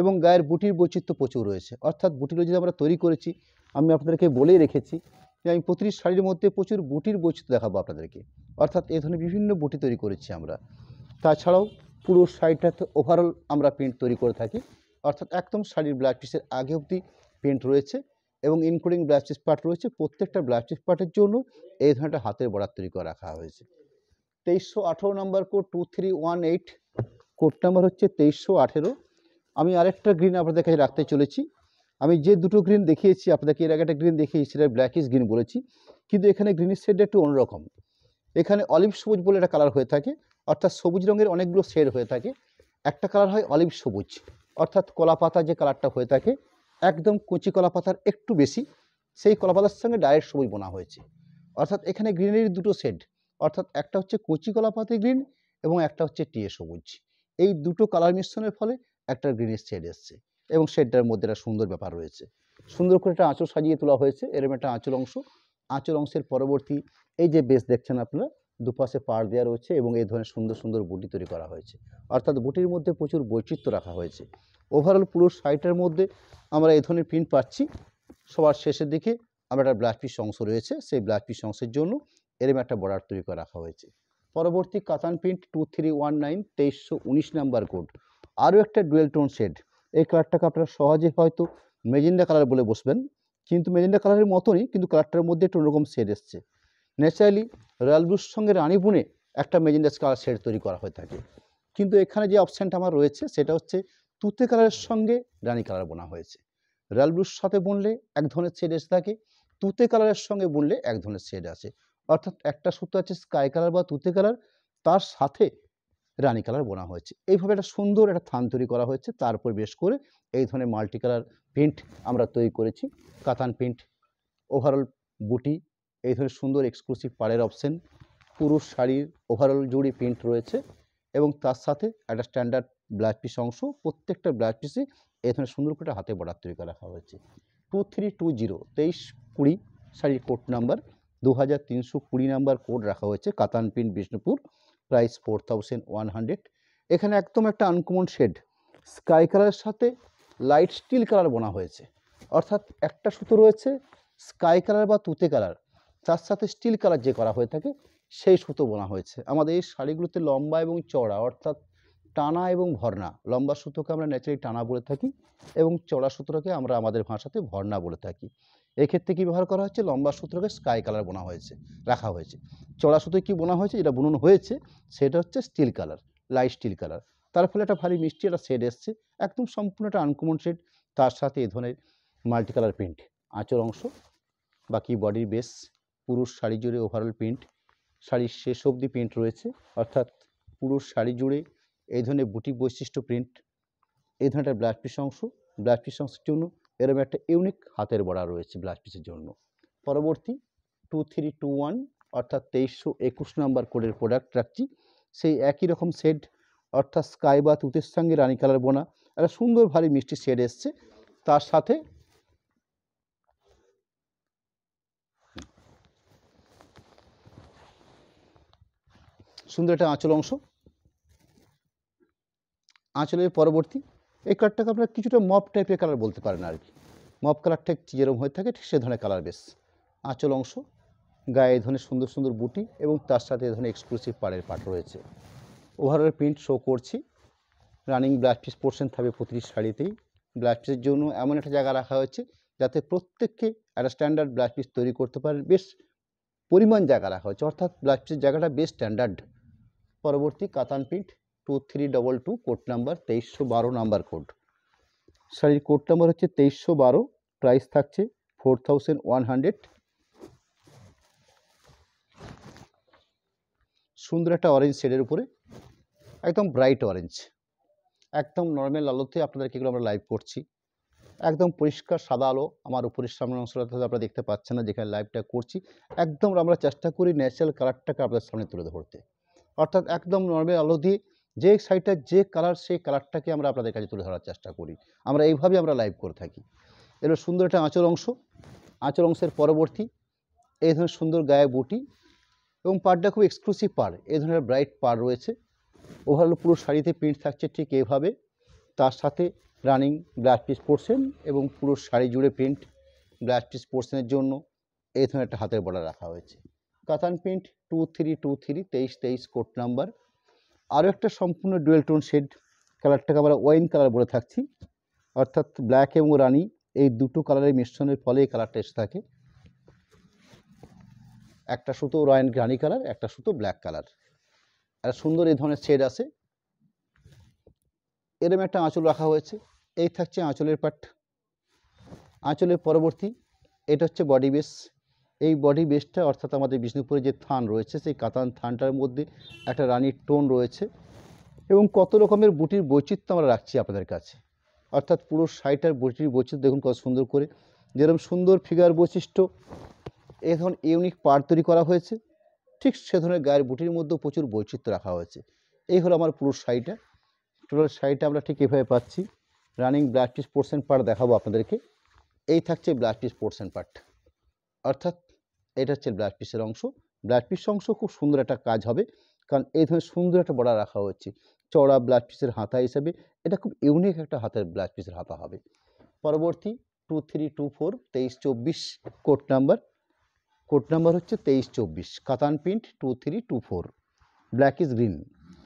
এবং গায়ের বুটির বৈচিত্র্য প্রচুর রয়েছে অর্থাৎ বুটিরও যদি আমরা তৈরি করেছি আমি আপনাদেরকে বলেই রেখেছি যে আমি প্রতিটি শাড়ির মধ্যে প্রচুর বুটির বৈচিত্র্য দেখাবো আপনাদেরকে অর্থাৎ এ ধরনের বিভিন্ন বুটি তৈরি করেছি আমরা তাছাড়াও পুরো শাড়িটাতে ওভারঅল আমরা প্রিন্ট তৈরি করে থাকি অর্থাৎ একদম শাড়ির ব্লাউজ পিসের আগে অবধি প্রিন্ট রয়েছে এবং ইনক্লুডিং ব্লাউজ পিস পার্ট রয়েছে প্রত্যেকটা ব্লাউজ পিস পার্টের জন্য এই ধরনের হাতের বড়ার তৈরি করে রাখা হয়েছে তেইশশো আঠেরো number code two three one eight code number হচ্ছে তেইশশো আঠেরো আমি আরেকটা গ্রিন আপনাদের কাছে রাখতে চলেছি আমি যে দুটো গ্রিন দেখিয়েছি আপনাদেরকে এর আগে একটা গ্রিন দেখিয়েছি সেটা ব্ল্যাকিস গ্রিন বলেছি কিন্তু এখানে গ্রিনের শেডটা একটু অন্যরকম এখানে অলিভ সবুজ বলে একটা কালার হয়ে থাকে অর্থাৎ সবুজ রঙের অনেকগুলো শেড হয়ে থাকে একটা কালার হয় অলিভ সবুজ অর্থাৎ কলা যে কালারটা হয়ে থাকে একদম কুচি কলা পাতার একটু বেশি সেই কলাপাতার সঙ্গে ডায়ের সবুজ বোনা হয়েছে অর্থাৎ এখানে গ্রিনারির দুটো শেড অর্থাৎ একটা হচ্ছে কচি কলাপাতি গ্রিন এবং একটা হচ্ছে টিয়ে সবুজ এই দুটো কালার মিশ্রণের ফলে একটা গ্রিনের শেড এসছে এবং শেডটার মধ্যে একটা সুন্দর ব্যাপার রয়েছে সুন্দর করে একটা আঁচল সাজিয়ে তোলা হয়েছে এরম একটা আঁচল অংশ আঁচল অংশের পরবর্তী এই যে বেস দেখছেন আপনারা দুপাশে পাড় দেওয়া রয়েছে এবং এই ধরনের সুন্দর সুন্দর বুটি তৈরি করা হয়েছে অর্থাৎ বুটির মধ্যে প্রচুর বৈচিত্র্য রাখা হয়েছে ওভারঅল পুরো সাইটের মধ্যে আমরা এই ধরনের প্রিন্ট পাচ্ছি সবার শেষের দিকে আমরা একটা ব্লাড পিস অংশ রয়েছে সেই ব্লাড পিস অংশের জন্য এরম একটা বর্ডার তৈরি করে রাখা হয়েছে পরবর্তী কাতান print two three one nine তেইশশো উনিশ নাম্বার কোড আরও একটা ডুয়েল টোন শেড এই কালারটাকে আপনারা সহজে হয়তো মেজেন্ডা কালার বলে বসবেন কিন্তু মেজেন্ডা কালারের মতনই কিন্তু কালারটার মধ্যে একটু অন্যরকম শেড এসছে ন্যাচারালি রয়্যাল ব্লুর সঙ্গে বুনে একটা মেজেন্ডা কালার শেড তৈরি করা হয়ে থাকে কিন্তু এখানে যে অপশানটা আমার রয়েছে সেটা হচ্ছে তুতে কালারের সঙ্গে রানী কালার বোনা হয়েছে রয়্যাল ব্লুর সাথে বুনলে এক ধরনের শেড এসে থাকে তুতে কালারের সঙ্গে বুনলে এক ধরনের শেড আছে অর্থাৎ একটা সুতো আছে স্কাই কালার বা তুতে কালার তার সাথে রানী কালার বোনা হয়েছে এইভাবে একটা সুন্দর একটা থান তৈরি করা হয়েছে তারপর বেশ করে এই ধরনের মাল্টি কালার প্রিন্ট আমরা তৈরি করেছি কাতান প্রিন্ট ওভারঅল বুটি এই ধরনের সুন্দর এক্সক্লুসিভ পাড়ের অপশন পুরুষ শাড়ির ওভারঅল জুড়ি প্রিন্ট রয়েছে এবং তার সাথে একটা স্ট্যান্ডার্ড ব্লাউজ পিস অংশ প্রত্যেকটা ব্লাউজ পিসে এই ধরনের সুন্দর করে হাতে বর্ডার তৈরি করা হয়েছে টু থ্রি টু জিরো তেইশ কুড়ি শাড়ির কোড নাম্বার দু হাজার তিনশো কুড়ি নাম্বার কোড রাখা হয়েছে কাতানপিন Bishnupur price four thousand one hundred এখানে একদম একটা আনকমন শেড স্কাই কালারের সাথে লাইট স্টিল কালার বোনা হয়েছে অর্থাৎ একটা সুতো রয়েছে স্কাই কালার বা তুতে কালার তার সাথে স্টিল কালার যে করা হয়ে থাকে সেই সুতো বোনা হয়েছে আমাদের এই শাড়িগুলোতে লম্বা এবং চড়া অর্থাৎ টানা এবং ভরনা লম্বা সুতোকে আমরা ন্যাচারালি টানা বলে থাকি এবং চড়া সুতোটাকে আমরা আমাদের ভাষাতে ভরনা বলে থাকি এক্ষেত্রে কী ব্যবহার করা হয়েছে লম্বা সূত্রকে স্কাই কালার বোনা হয়েছে রাখা হয়েছে চড়া সূত্রে কী বোনা হয়েছে যেটা বুনন হয়েছে সেটা হচ্ছে steel colour light steel colour তার ফলে একটা ভারী মিষ্টি একটা শেড এসছে একদম সম্পূর্ণ একটা আনকমন শেড তার সাথে এ ধরনের মাল্টি কালার প্রিন্ট আঁচল অংশ বাকি বডির বেস পুরুষ শাড়ি জুড়ে ওভারঅল প্রিন্ট শাড়ির শেষ অবধি প্রিন্ট রয়েছে অর্থাৎ পুরুষ শাড়ি জুড়ে এই ধরনের বুটিক বৈশিষ্ট্য প্রিন্ট এই ধরনের একটা ব্লাউজ পিস অংশ ব্লাউজ পিস অংশের জন্য এরম একটা ইউনিক হাতের বড়া রয়েছে ব্লাস্ট পিসের জন্য পরবর্তী টু থ্রি টু ওয়ান অর্থাৎ তেইশশো একুশ নম্বর কোডের প্রোডাক্ট রাখছি সেই একই রকম শেড অর্থাৎ স্কাই বা তুতের সঙ্গে রানি কালার বোনা একটা সুন্দর ভারী মিষ্টি শেড এসছে তার সাথে সুন্দর একটা আঁচল অংশ আঁচলের পরবর্তী এই কালারটাকে আপনারা কিছুটা মপ টাইপের কালার বলতে পারেন আর কি মপ কালারটা যেরকম হয়ে থাকে ঠিক সে ধরনের কালার বেশ আঁচল অংশ গায়ে এই ধরনের সুন্দর সুন্দর বুটি এবং তার সাথে এ ধরনের এক্সক্লুসিভ পাড়ের পাট রয়েছে ওভারঅল প্রিন্ট শো করছি রানিং ব্লাউজ পিস পোর্শন থাকবে প্রতিটি শাড়িতেই ব্লাউজ পিসের জন্য এমন একটা জায়গা রাখা হয়েছে যাতে প্রত্যেককে একটা স্ট্যান্ডার্ড ব্লাউজ পিস তৈরি করতে পারে বেশ পরিমাণ জায়গা রাখা হয়েছে অর্থাৎ ব্লাউজ পিসের জায়গাটা বেশ স্ট্যান্ডার্ড পরবর্তী কাতান print two three double two code number তেইশশো বারো নাম্বার কোড শাড়ির কোড নাম্বার হচ্ছে তেইশশো বারো প্রাইস থাকছে ফোর থাউজেন্ড ওয়ান হান্ড্রেড সুন্দর একটা অরেঞ্জ শেডের উপরে একদম ব্রাইট অরেঞ্জ একদম নর্মাল আলোতে আপনাদেরকে এগুলো আমরা লাইভ করছি একদম পরিষ্কার সাদা আলো আমার উপরের সামনে অংশটা আপনারা দেখতে পাচ্ছেন না যেখানে লাইভটা করছি একদম আমরা চেষ্টা করি ন্যাচারাল কালারটাকে আপনাদের সামনে তুলে ধরতে অর্থাৎ একদম নর্মাল আলো দিয়ে যে সাইডটার যে কালার সেই কালারটাকে আমরা আপনাদের কাছে তুলে ধরার চেষ্টা করি আমরা এইভাবে আমরা লাইভ করে থাকি এর সুন্দর একটা আঁচল অংশ আঁচল অংশের পরবর্তী এই ধরনের সুন্দর গায়ে বটি এবং পাড়টা খুব এক্সক্লুসিভ পার এই ধরনের ব্রাইট পার রয়েছে ওভারঅল পুরো শাড়িতে প্রিন্ট থাকছে ঠিক এভাবে তার সাথে রানিং ব্লাউজ পিস পোর্শন এবং পুরো শাড়ি জুড়ে প্রিন্ট ব্লাউজ পিস পোর্শনের জন্য এই ধরনের একটা হাতের বর্ডার রাখা হয়েছে কাতান print two three two three তেইশ তেইশ কোট নাম্বার আরও একটা সম্পূর্ণ ডুয়েল টোন শেড কালারটাকে আমরা ওয়াইন কালার বলে থাকছি অর্থাৎ ব্ল্যাক এবং রানি এই দুটো কালারের মিশ্রণের ফলে এই কালারটা এসে থাকে একটা সুতো রয়েন রানি কালার একটা সুতো ব্ল্যাক কালার একটা সুন্দর এই ধরনের শেড আছে এরম একটা আঁচল রাখা হয়েছে এই থাকছে আঁচলের পাট আঁচলের পরবর্তী এটা হচ্ছে বডি বেস এই বডি বেসটা অর্থাৎ আমাদের বিষ্ণুপুরে যে থান রয়েছে সেই কাতান থানটার মধ্যে একটা রানীর টোন রয়েছে এবং কত রকমের বুটির বৈচিত্র্য আমরা রাখছি আপনাদের কাছে অর্থাৎ পুরো শাড়িটার বুটির বৈচিত্র্য দেখুন কত সুন্দর করে যেরকম সুন্দর ফিগার বৈশিষ্ট্য এ ধরনের ইউনিক পার্ট তৈরি করা হয়েছে ঠিক সে ধরনের গায়ের বুটির মধ্যেও প্রচুর বৈচিত্র্য রাখা হয়েছে এই হলো আমার পুরো শাড়িটা টোটাল শাড়িটা আমরা ঠিক এভাবে পাচ্ছি running blouse piece portion part দেখাবো আপনাদেরকে এই থাকছে ব্লাড পিস পোর্সেন্ট পার্ট অর্থাৎ এটা হচ্ছে ব্লাড পিসের অংশ ব্লাড পিস অংশ খুব সুন্দর একটা কাজ হবে কারণ এই ধরনের সুন্দর একটা বড়া রাখা হচ্ছে চড়া ব্লাড পিসের হাতা হিসাবে এটা খুব ইউনিক একটা হাতের ব্লাড পিসের হাতা হবে পরবর্তী টু থ্রি টু ফোর তেইশ চব্বিশ কোড নাম্বার কোড নাম্বার হচ্ছে তেইশ চব্বিশ কাতান print two three two four blackish green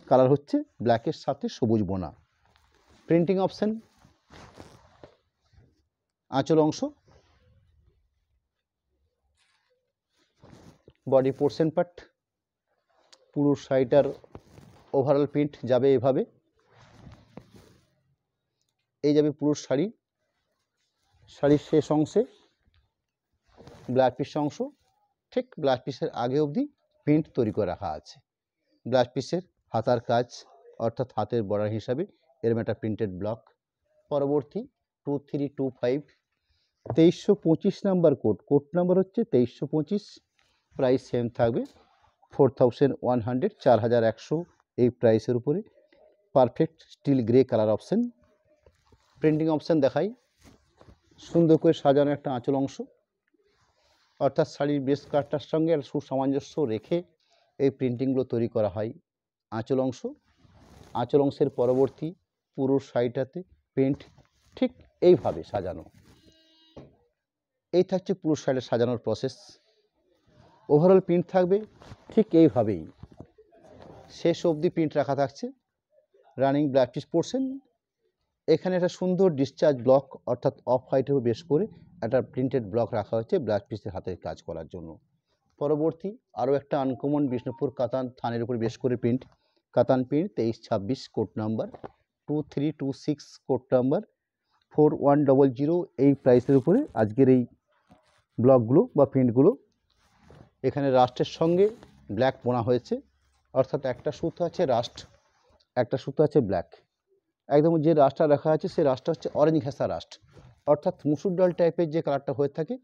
colour হচ্ছে ব্ল্যাকের সাথে সবুজ বোনা প্রিন্টিং অপশান আঁচল অংশ বডি পোর্শন পার্ট পুরো শাড়িটার ওভারঅল প্রিন্ট যাবে এভাবে এই যাবে পুরো শাড়ি শাড়ির শেষ অংশে ব্লাড পিস অংশ ঠিক ব্লাড পিসের আগে অবধি প্রিন্ট তৈরি করে রাখা আছে ব্লাড পিসের হাতার কাজ অর্থাৎ হাতের বর্ডার হিসাবে এরম একটা প্রিন্টেড ব্লক পরবর্তী টু থ্রি টু ফাইভ তেইশশো পঁচিশ নাম্বার কোড কোড নাম্বার হচ্ছে তেইশশো পঁচিশ প্রাইস সেম থাকবে ফোর থাউজেন্ড ওয়ান হান্ড্রেড চার হাজার একশো এই প্রাইসের উপরে perfect steel grey colour option printing option দেখাই সুন্দর করে সাজানো একটা আঁচল অংশ অর্থাৎ শাড়ির বেস্ট কাটটার সঙ্গে একটা সুসামঞ্জস্য রেখে এই প্রিন্টিংগুলো তৈরি করা হয় আঁচল অংশ আঁচল অংশের পরবর্তী পুরো শাড়িটাতে প্রিন্ট ঠিক এইভাবে সাজানো এই থাকছে পুরো শাড়িটা সাজানোর প্রসেস ওভারঅল প্রিন্ট থাকবে ঠিক এইভাবেই শেষ অবধি প্রিন্ট রাখা থাকছে রানিং ব্ল্যাক পিস পড়ছেন এখানে একটা সুন্দর ডিসচার্জ ব্লক অর্থাৎ অফ হোয়াইটের বেশ করে একটা প্রিন্টেড ব্লক রাখা হয়েছে ব্ল্যাক পিসের হাতের কাজ করার জন্য পরবর্তী আরও একটা আনকমন বিষ্ণুপুর কাতান থানের উপর বেশ করে প্রিন্ট কাতান প্রিন্ট তেইশ ছাব্বিশ code number two three two six code number four one double zero এই প্রাইসের উপরে আজকের এই ব্লকগুলো বা প্রিন্টগুলো এখানে রাষ্ট্রের সঙ্গে ব্ল্যাক পোনা হয়েছে অর্থাৎ একটা সুতো আছে রাষ্ট্র একটা সুতো আছে ব্ল্যাক একদম যে রাষ্ট্রটা রাখা আছে সেই রাষ্ট্রটা হচ্ছে অরেঞ্জ ঘেঁষা রাষ্ট্র অর্থাৎ মুসুর ডাল টাইপের যে কালারটা হয়ে থাকে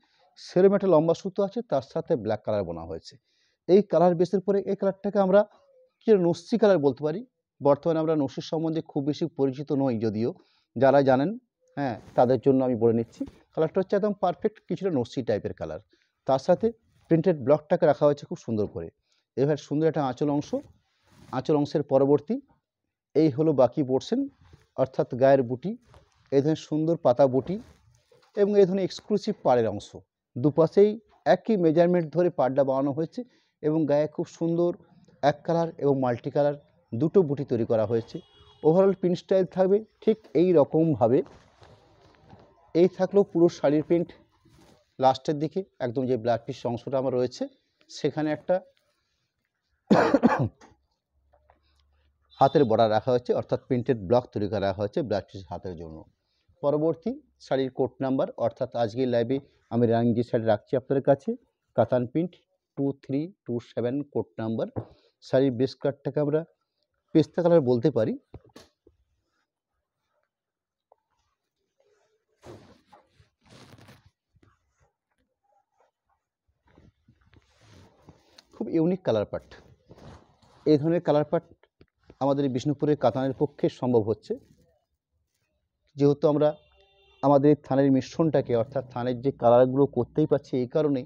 সেরম একটা লম্বা সুতো আছে তার সাথে ব্ল্যাক কালার বোনা হয়েছে এই কালার বেসের পরে এই কালারটাকে আমরা যে নস্যি কালার বলতে পারি বর্তমানে আমরা নস্যির সম্বন্ধে খুব বেশি পরিচিত নই যদিও যারা জানেন হ্যাঁ তাদের জন্য আমি বলে নিচ্ছি কালারটা হচ্ছে একদম পারফেক্ট কিছুটা নস্যি টাইপের কালার তার সাথে প্রিন্টেড ব্লকটাকে রাখা হয়েছে খুব সুন্দর করে এবার সুন্দর একটা আঁচল অংশ আঁচল অংশের পরবর্তী এই হলো বাকি পোর্শন অর্থাৎ গায়ের বুটি এই ধরনের সুন্দর পাতা বুটি এবং এই ধরনের এক্সক্লুসিভ পাড়ের অংশ দুপাশেই একই মেজারমেন্ট ধরে পাড়টা বানানো হয়েছে এবং গায়ে খুব সুন্দর এক কালার এবং মাল্টি কালার দুটো বুটি তৈরি করা হয়েছে ওভারঅল প্রিন্ট স্টাইল থাকবে ঠিক এই রকমভাবে এই থাকলো পুরো শাড়ির প্রিন্ট লাস্টের দিকে একদম যে ব্ল্যাক পিস অংশটা আমার রয়েছে সেখানে একটা হাতের বর্ডার রাখা হয়েছে অর্থাৎ প্রিন্টেড ব্লক তৈরি করে রাখা হয়েছে ব্ল্যাক পিস হাতের জন্য পরবর্তী শাড়ির কোট নাম্বার অর্থাৎ আজকের লাইভে আমি রাঙ্গি শাড়ি রাখছি আপনাদের কাছে কাতান print two three two seven code number শাড়ির বেস কার্ডটাকে আমরা পেস্তা কালার বলতে পারি খুব ইউনিক কালার পাট এই ধরনের কালার পাট আমাদের বিষ্ণুপুরের কাতানের পক্ষে সম্ভব হচ্ছে যেহেতু আমরা আমাদের থানের মিশ্রণটাকে অর্থাৎ থানের যে কালারগুলো করতেই পারছি এই কারণে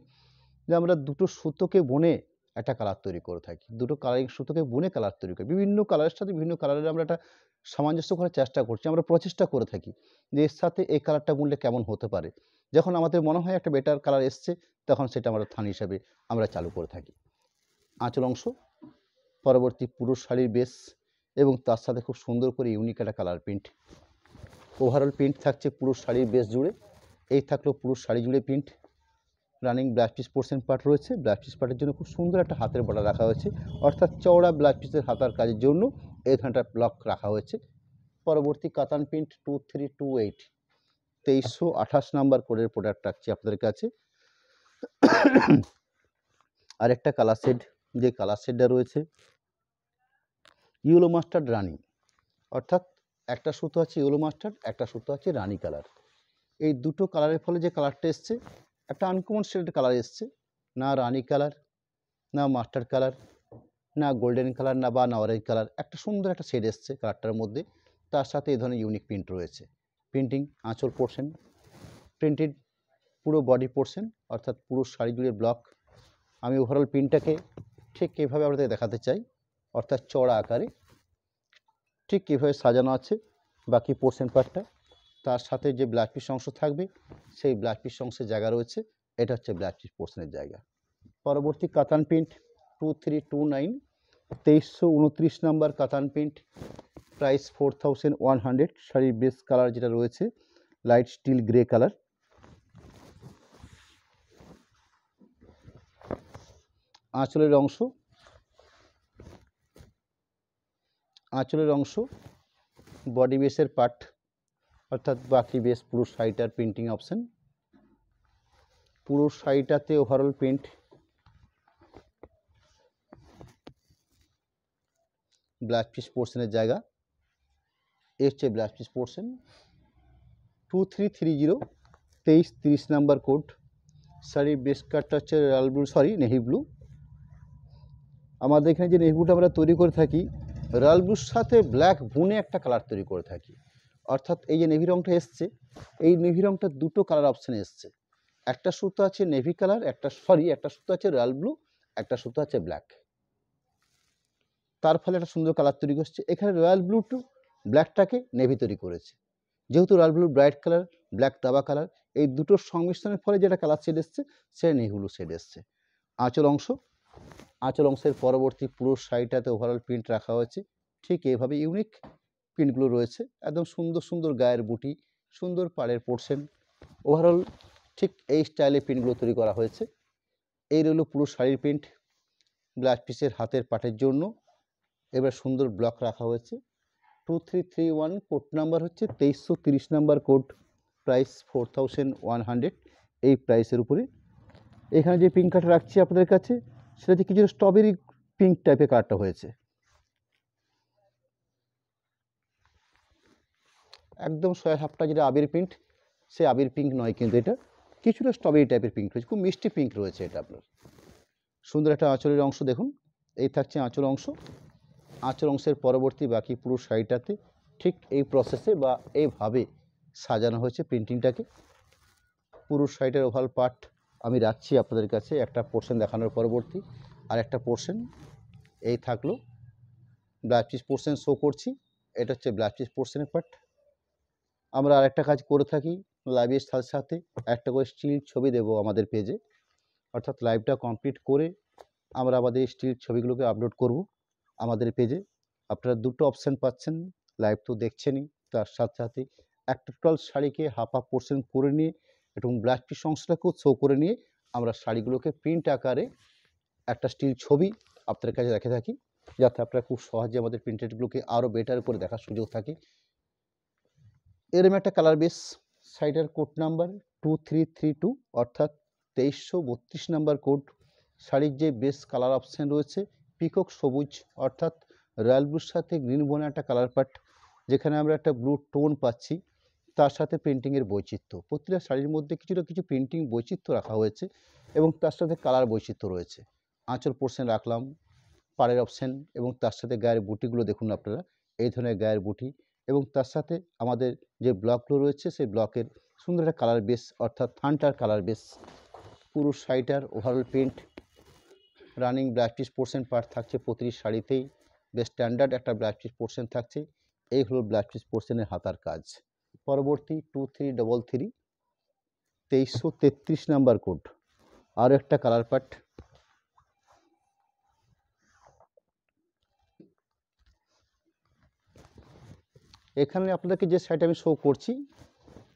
যে আমরা দুটো সুতোকে বনে একটা কালার তৈরি করে থাকি দুটো কালারিং সুতোকে বনে কালার তৈরি করি বিভিন্ন কালারের সাথে বিভিন্ন কালারের আমরা একটা সামঞ্জস্য করার চেষ্টা করছি আমরা প্রচেষ্টা করে থাকি যে এর সাথে এই কালারটা বুনলে কেমন হতে পারে যখন আমাদের মনে হয় একটা বেটার কালার এসছে তখন সেটা আমরা থান হিসাবে আমরা চালু করে থাকি আঁচল অংশ পরবর্তী পুরো শাড়ির বেশ এবং তার সাথে খুব সুন্দর করে ইউনিক একটা কালার প্রিন্ট ওভারঅল প্রিন্ট থাকছে পুরো শাড়ির বেশ জুড়ে এই থাকলো পুরো শাড়ি জুড়ে print running blouse piece portion part রয়েছে ব্লাউজ পিস পার্টের জন্য খুব সুন্দর একটা হাতের বড়া রাখা হয়েছে অর্থাৎ চওড়া ব্লাউজ পিসের হাতার কাজের জন্য এই ধরনের ব্লক রাখা হয়েছে পরবর্তী কাতান print two three two eight তেইশশো আঠাশ নাম্বার কোডের প্রোডাক্ট রাখছি আপনাদের কাছে আরেকটা কালার সেট যে কালার শেডটা রয়েছে ইউলো মাস্টার্ড রানি অর্থাৎ একটা সুতো আছে ইউলো মাস্টার্ড একটা সুতো আছে রানি কালার এই দুটো কালারের ফলে যে কালারটা এসছে একটা আনকমন শেডেড কালার এসছে না রানি কালার না মাস্টার্ড কালার না গোল্ডেন কালার না বা না অরেঞ্জ কালার একটা সুন্দর একটা শেড এসছে কালারটার মধ্যে তার সাথে এই ধরনের ইউনিক প্রিন্ট রয়েছে প্রিন্টিং আঁচল পোর্শন প্রিন্টেড পুরো বডি পোর্শন অর্থাৎ পুরো শাড়ি জুড়ে ব্লক আমি ওভারঅল প্রিন্টটাকে ঠিক কীভাবে আমরা দেখাতে চাই অর্থাৎ চড়া আকারে ঠিক কীভাবে সাজানো আছে বাকি পোর্শন পার্টটা তার সাথে যে ব্ল্যাক পিস অংশ থাকবে সেই ব্ল্যাক পিস অংশের জায়গা রয়েছে এটা হচ্ছে ব্ল্যাক পিস পোর্শনের জায়গা পরবর্তী কাতান print two three two nine তেইশশো উনত্রিশ নাম্বার কাতান print price four thousand one hundred শাড়ির বেস কালার যেটা রয়েছে লাইট স্টিল গ্রে কালার আছলের অংশ আছলের অংশ বডি পেইসের পাট অর্থাৎ বাকি বেস পুরো সাইটার পেইন্টিং অপশন পুরো সাইটাতে ওভারঅল পেইন্ট ব্লাড ফিশ পশনের জায়গা এইচটি blouse piece portion 2330 2330 number code সারি বেস কা টাচে সরি নেহি ব্লু আমাদের এখানে যে নেসবুট আমরা তৈরি করে থাকি রাল ব্লুর সাথে ব্ল্যাক বুনে একটা কালার তৈরি করে থাকি অর্থাৎ এই যে নেভি রঙটা এসছে এই নেভি রংটা দুটো কালার অপশানে এসছে একটা সুতো আছে নেভি কালার একটা সরি একটা সুতো আছে রয়্যাল ব্লু একটা সুতো আছে ব্ল্যাক তার ফলে একটা সুন্দর কালার তৈরি করছে এখানে রয়্যাল ব্লু টু ব্ল্যাকটাকে নেভি তৈরি করেছে যেহেতু royal blue bright colour black দাবা কালার এই দুটোর সংমিশ্রণের ফলে যেটা কালার শেড এসছে সেটা নেভি ব্লু শেড এসছে আঁচল অংশ আঁচল অংশের পরবর্তী পুরো শাড়িটাতে ওভারঅল প্রিন্ট রাখা হয়েছে ঠিক এইভাবে ইউনিক প্রিন্টগুলো রয়েছে একদম সুন্দর সুন্দর গায়ের বুটি সুন্দর পাড়ের পোর্শন ওভারঅল ঠিক এই স্টাইলে প্রিন্টগুলো তৈরি করা হয়েছে এই রইল পুরো শাড়ির প্রিন্ট ব্লাউজ পিসের হাতের পাটের জন্য এবার সুন্দর ব্লক রাখা হয়েছে two three three one code number হচ্ছে তেইশশো তিরিশ নাম্বার code price four thousand one hundred এই প্রাইসের উপরে এখানে যে পিঙ্ক কার্ড রাখছি আপনাদের কাছে সেটা যে কিছুটা স্ট্রবেরি পিঙ্ক টাইপের কালারটা হয়েছে একদম সয়া সাপটা যেটা আবির পিঙ্ক সে আবির পিঙ্ক নয় কিন্তু এটা কিছুটা স্ট্রবেরি টাইপের পিঙ্ক রয়েছে খুব মিষ্টি পিঙ্ক রয়েছে এটা আপনার সুন্দর একটা আঁচলের অংশ দেখুন এই থাকছে আঁচল অংশ আঁচল অংশের পরবর্তী বাকি পুরো শাড়িটাতে ঠিক এই প্রসেসে বা এইভাবে সাজানো হয়েছে প্রিন্টিংটাকে পুরো শাড়িটার ওভাল পার্ট আমি রাখছি আপনাদের কাছে একটা পোর্শন দেখানোর পরবর্তী আর একটা পোর্শন এই থাকলো ব্লাড পিস পোর্শন শো করছি এটা হচ্ছে ব্লাড পিস পোর্শনের পার্ট আমরা আরেকটা কাজ করে থাকি লাইভের সাথে সাথে একটা করে স্টিল ছবি দেব আমাদের পেজে অর্থাৎ লাইভটা কমপ্লিট করে আমরা আমাদের স্টিল ছবিগুলোকে আপলোড করব আমাদের পেজে আপনারা দুটো অপশান পাচ্ছেন লাইভ তো দেখছেনই তার সাথে সাথে একটা টোটাল শাড়িকে হাফ হাফ পোর্শন করে নিয়ে এবং ব্ল্যাক টি সংস্থাকেও শো করে নিয়ে আমরা শাড়িগুলোকে প্রিন্ট আকারে একটা স্টিল ছবি আপনাদের কাছে রেখে থাকি যাতে আপনারা খুব সহজে আমাদের প্রিন্টেডগুলোকে আরও বেটার করে দেখার সুযোগ থাকে এরম একটা কালার বেস সাইডার code number two three three two অর্থাৎ তেইশশো বত্রিশ নাম্বার কোড শাড়ির যে বেস কালার অপশান রয়েছে পিকক সবুজ অর্থাৎ রয়্যাল ব্লুর সাথে গ্রিন বোনা একটা কালার পার্ট যেখানে আমরা একটা ব্লু টোন পাচ্ছি তার সাথে প্রিন্টিংয়ের বৈচিত্র্য প্রতিটা শাড়ির মধ্যে কিছুটা কিছু প্রিন্টিং বৈচিত্র্য রাখা হয়েছে এবং তার সাথে কালার বৈচিত্র্য রয়েছে আঁচল পোর্শন রাখলাম পাড়ের অপশন এবং তার সাথে গায়ের বুটিগুলো দেখুন আপনারা এই ধরনের গায়ের বুটি এবং তার সাথে আমাদের যে ব্লকগুলো রয়েছে সেই ব্লকের সুন্দর একটা কালার বেস অর্থাৎ থানটার কালার বেস পুরো শাড়িটার overall print running blouse portion part থাকছে প্রতিটি শাড়িতেই বেশ স্ট্যান্ডার্ড একটা ব্লাউজ পোর্শন থাকছে এই হলো ব্লাউজ পোর্শনের হাতার কাজ পরবর্তী টু থ্রি ডবল থ্রি তেইশশো তেত্রিশ নাম্বার কোড আরও একটা কালার প্যাট এখানে আপনাদেরকে যে সাইড আমি শো করছি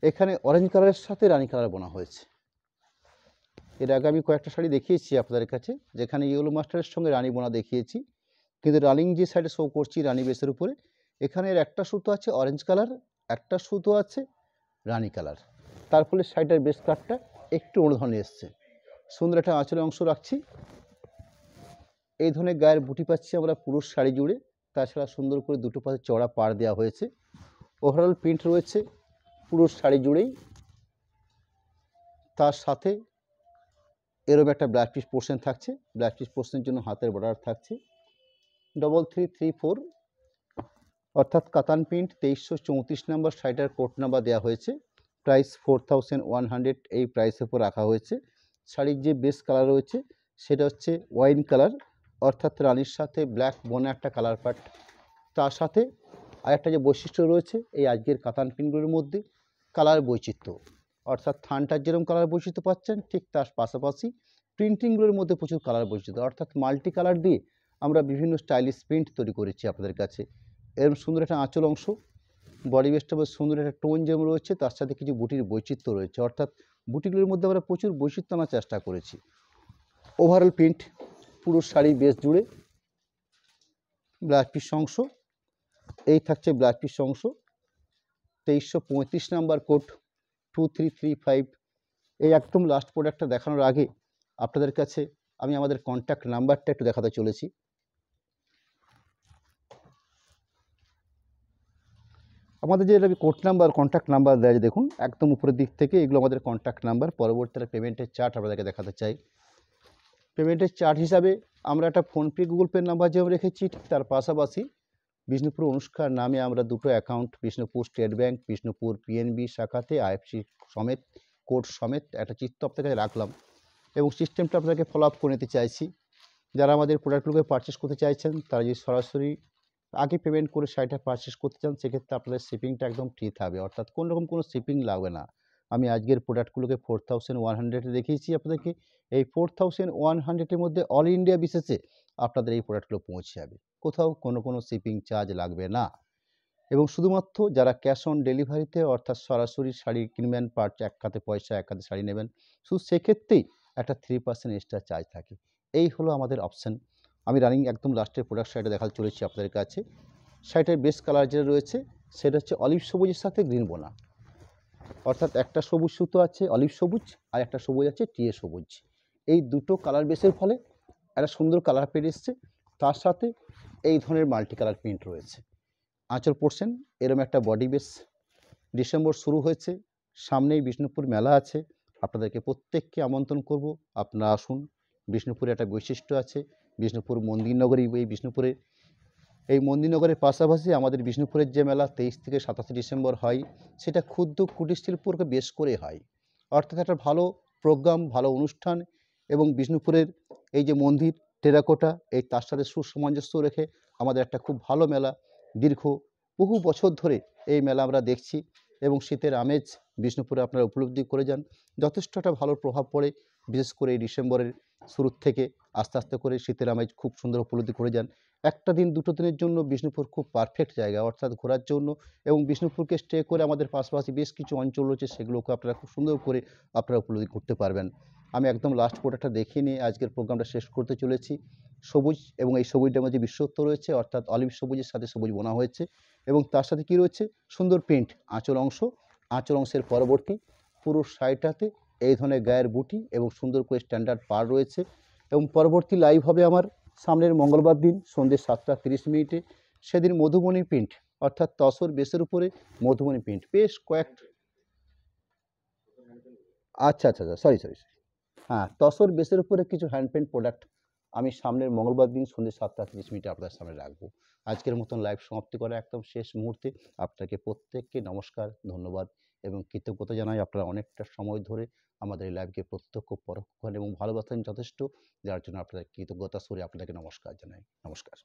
এখানে অরেঞ্জ কালারের সাথে রানি কালার বোনা হয়েছে এর আগে আমি কয়েকটা শাড়ি দেখিয়েছি আপনাদের কাছে যেখানে ইয়েলো মাস্টারের সঙ্গে রানি বোনা দেখিয়েছি কিন্তু রানিং যে সাইডে শো করছি রানি বেসের উপরে এখানের একটা সুতো আছে অরেঞ্জ কালার একটা সুতো আছে রানি কালার তার ফলে শাড়িটার বেস্ট কাটটা একটু অন্য ধরনের এসছে সুন্দর একটা আঁচলের অংশ রাখছি এই ধরনের গায়ের বুটি পাচ্ছি আমরা পুরুষ শাড়ি জুড়ে তাছাড়া সুন্দর করে দুটো পাশে চড়া পাড় দেওয়া হয়েছে ওভারঅল প্রিন্ট রয়েছে পুরুষ শাড়ি জুড়েই তার সাথে এরম একটা ব্ল্যাক পিস পোর্শন থাকছে ব্ল্যাক পিস পোর্শনের জন্য হাতের বর্ডার থাকছে ডবল থ্রি থ্রি ফোর অর্থাৎ কাতান প্রিন্ট তেইশশো চৌত্রিশ নম্বর সাইডার কোট নাম্বার দেওয়া হয়েছে price four thousand one hundred এই প্রাইসের উপর রাখা হয়েছে শাড়ির যে বেস্ট কালার রয়েছে সেটা হচ্ছে ওয়াইন কালার অর্থাৎ রানীর সাথে ব্ল্যাক বোনে একটা কালার পার্ট তার সাথে আর একটা যে বৈশিষ্ট্য রয়েছে এই আজকের কাতান প্রিন্টগুলোর মধ্যে কালার বৈচিত্র্য অর্থাৎ থানটার যেরকম কালার বৈচিত্র্য পাচ্ছেন ঠিক তার পাশাপাশি প্রিন্টিংগুলোর মধ্যে প্রচুর কালার বৈচিত্র্য অর্থাৎ মাল্টি কালার দিয়ে আমরা বিভিন্ন স্টাইলিশ প্রিন্ট তৈরি করেছি আপনাদের কাছে এরম সুন্দর একটা আঁচল অংশ বডি বেসটা বেশ সুন্দর একটা টোন যেমন রয়েছে তার সাথে কিছু বুটির বৈচিত্র্য রয়েছে অর্থাৎ বুটিগুলির মধ্যে আমরা প্রচুর বৈচিত্র্য আনার চেষ্টা করেছি ওভারঅল প্রিন্ট পুরো শাড়ি বেশ জুড়ে ব্লাউজ পিস অংশ এই থাকছে ব্লাউজ পিস অংশ তেইশশো পঁয়ত্রিশ number code two three three five এই একদম লাস্ট প্রোডাক্টটা দেখানোর আগে আপনাদের কাছে আমি আমাদের কন্ট্যাক্ট নাম্বারটা একটু দেখাতে চলেছি আমাদের যে কোর্ট নাম্বার কন্ট্যাক্ট নাম্বার দেয় দেখুন একদম উপরের দিক থেকে এগুলো আমাদের কন্ট্যাক্ট নাম্বার পরবর্তীতে পেমেন্টের চার্ট আপনাদেরকে দেখাতে চাই পেমেন্টের চার্ট হিসাবে আমরা একটা ফোনপে গুগল পে নাম্বার যেমন রেখেছি তার পাশাপাশি বিষ্ণুপুর অনুষ্কার নামে আমরা দুটো account Bishnupur state bank Bishnupur PNB শাখাতে আইএফসি সমেত কোড সমেত একটা চিত্র আপনার কাছে রাখলাম এবং সিস্টেমটা আপনাকে ফলো আপ করে নিতে চাইছি যারা আমাদের প্রোডাক্টগুলোকে পারচেস করতে চাইছেন তারা যদি সরাসরি আগে পেমেন্ট করে শাড়িটা পারচেস করতে চান সেক্ষেত্রে আপনাদের শিপিংটা একদম ফ্রি থাকবে অর্থাৎ কোনো রকম কোনো শিপিং লাগবে না আমি আজকের প্রোডাক্টগুলোকে ফোর থাউজেন্ড ওয়ান হান্ড্রেডে দেখিয়েছি আপনাদেরকে এই ফোর থাউজেন্ড ওয়ান হান্ড্রেডের মধ্যে অল ইন্ডিয়া বিশেষে আপনাদের এই প্রোডাক্টগুলো পৌঁছে যাবে কোথাও কোনো কোনো শিপিং চার্জ লাগবে না এবং শুধুমাত্র যারা ক্যাশ অন ডেলিভারিতে অর্থাৎ সরাসরি শাড়ি কিনবেন পার এক হাতে পয়সা এক হাতে শাড়ি নেবেন শুধু সেক্ষেত্রেই একটা থ্রি পার্সেন্ট এক্সট্রা চার্জ থাকে এই হলো আমাদের অপশান আমি রানিং একদম লাস্টের প্রোডাক্ট শাড়িটা দেখাতে চলেছি আপনাদের কাছে শাড়িটার বেস্ট কালার যেটা রয়েছে সেটা হচ্ছে অলিভ সবুজের সাথে গ্রিন বোনা অর্থাৎ একটা সবুজ সুতো আছে অলিভ সবুজ আর একটা সবুজ আছে টিয়ে সবুজ এই দুটো কালার বেসের ফলে একটা সুন্দর কালার প্রিন্ট এসছে তার সাথে এই ধরনের মাল্টি কালার প্রিন্ট রয়েছে আঁচল পড়ছেন এরম একটা বডি বেস ডিসেম্বর শুরু হয়েছে সামনেই বিষ্ণুপুর মেলা আছে আপনাদেরকে প্রত্যেককে আমন্ত্রণ করব আপনারা আসুন বিষ্ণুপুরে একটা বৈশিষ্ট্য আছে বিষ্ণুপুর নগরী এই বিষ্ণুপুরে এই মন্দিরনগরের পাশাপাশি আমাদের বিষ্ণুপুরের যে মেলা তেইশ থেকে সাতাশে ডিসেম্বর হয় সেটা ক্ষুদ্র কুটিরশিল্পকে বেশ করে হয় অর্থাৎ একটা ভালো প্রোগ্রাম ভালো অনুষ্ঠান এবং বিষ্ণুপুরের এই যে মন্দির টেরাকোটা এই তার সাথে সুসামঞ্জস্য রেখে আমাদের একটা খুব ভালো মেলা দীর্ঘ বহু বছর ধরে এই মেলা আমরা দেখছি এবং শীতের আমেজ বিষ্ণুপুরে আপনারা উপলব্ধি করে যান যথেষ্ট একটা ভালো প্রভাব পড়ে বিশেষ করে এই ডিসেম্বরের শুরুর থেকে আস্তে আস্তে করে শীতের আমেজ খুব সুন্দর উপলব্ধি করে যান একটা দিন দুটো দিনের জন্য বিষ্ণুপুর খুব পারফেক্ট জায়গা অর্থাৎ ঘোরার জন্য এবং বিষ্ণুপুরকে স্টে করে আমাদের পাশাপাশি বেশ কিছু অঞ্চল রয়েছে সেগুলোকে আপনারা খুব সুন্দর করে আপনারা উপলব্ধি করতে পারবেন আমি একদম লাস্ট প্রোডাক্টটা দেখে নিয়ে আজকের প্রোগ্রামটা শেষ করতে চলেছি সবুজ এবং এই সবুজটার মধ্যে বিশ্বত্ব রয়েছে অর্থাৎ অলিভ সবুজের সাথে সবুজ বোনা হয়েছে এবং তার সাথে কি রয়েছে সুন্দর পেন্ট আঁচল অংশ আঁচল অংশের পরবর্তী পুরো সাইডটাতে এই ধরনের গায়ের বুটি এবং সুন্দর করে স্ট্যান্ডার্ড পার রয়েছে এবং পরবর্তী লাইভ হবে আমার সামনের মঙ্গলবার দিন সন্ধ্যে সাতটা তিরিশ মিনিটে সেদিন মধুবনী প্রিন্ট অর্থাৎ তসর বেসের উপরে মধুবনী প্রিন্ট বেশ কয়েক আচ্ছা আচ্ছা আচ্ছা সরি সরি সরি হ্যাঁ তসর বেসের উপরে কিছু হ্যান্ড পেন্ট প্রোডাক্ট আমি সামনের মঙ্গলবার দিন সন্ধ্যে সাতটা তিরিশ মিনিটে আপনার সামনে রাখবো আজকের মতন লাইভ সমাপ্তি করা একদম শেষ মুহূর্তে আপনাকে প্রত্যেককে নমস্কার ধন্যবাদ এবং কৃতজ্ঞতা জানাই আপনারা অনেকটা সময় ধরে আমাদের এই লাইভকে প্রত্যক্ষ পরোক্ষ এবং ভালোবাসেন যথেষ্ট যার জন্য আপনাদের কৃতজ্ঞতা সরে আপনাদেরকে নমস্কার জানাই নমস্কার